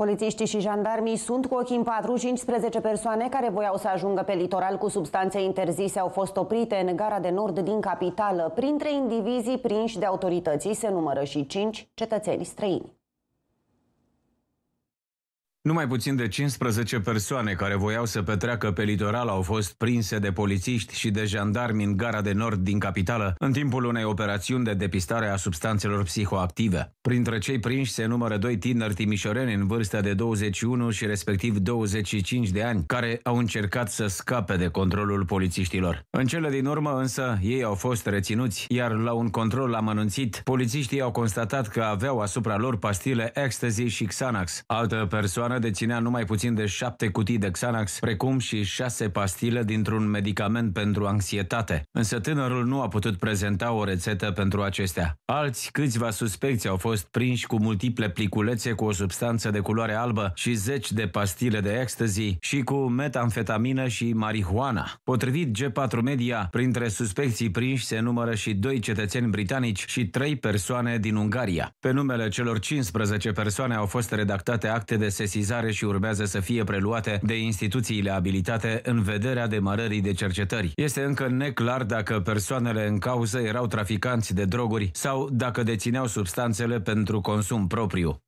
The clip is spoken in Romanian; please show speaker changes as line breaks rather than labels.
Polițiștii și jandarmii sunt cu ochii în patru 15 persoane care voiau să ajungă pe litoral cu substanțe interzise au fost oprite în gara de nord din capitală. Printre indivizii prinși de autorității se numără și 5 cetățeni străini.
Numai puțin de 15 persoane care voiau să petreacă pe litoral au fost prinse de polițiști și de jandarmi în gara de nord din capitală în timpul unei operațiuni de depistare a substanțelor psihoactive. Printre cei prinși se numără doi tineri timișoreni în vârstă de 21 și respectiv 25 de ani, care au încercat să scape de controlul polițiștilor. În cele din urmă însă ei au fost reținuți, iar la un control amănunțit, polițiștii au constatat că aveau asupra lor pastile ecstasy și Xanax. Altă persoană persoană deținea numai puțin de șapte cutii de Xanax, precum și șase pastile dintr-un medicament pentru anxietate. Însă tânărul nu a putut prezenta o rețetă pentru acestea. Alți câțiva suspecți au fost prinși cu multiple pliculețe cu o substanță de culoare albă și zeci de pastile de ecstasy și cu metamfetamină și marihuana. Potrivit G4 Media, printre suspecții prinși se numără și doi cetățeni britanici și trei persoane din Ungaria. Pe numele celor 15 persoane au fost redactate acte de sesizare precizare și urmează să fie preluate de instituțiile abilitate în vederea demarării de cercetări. Este încă neclar dacă persoanele în cauză erau traficanți de droguri sau dacă dețineau substanțele pentru consum propriu.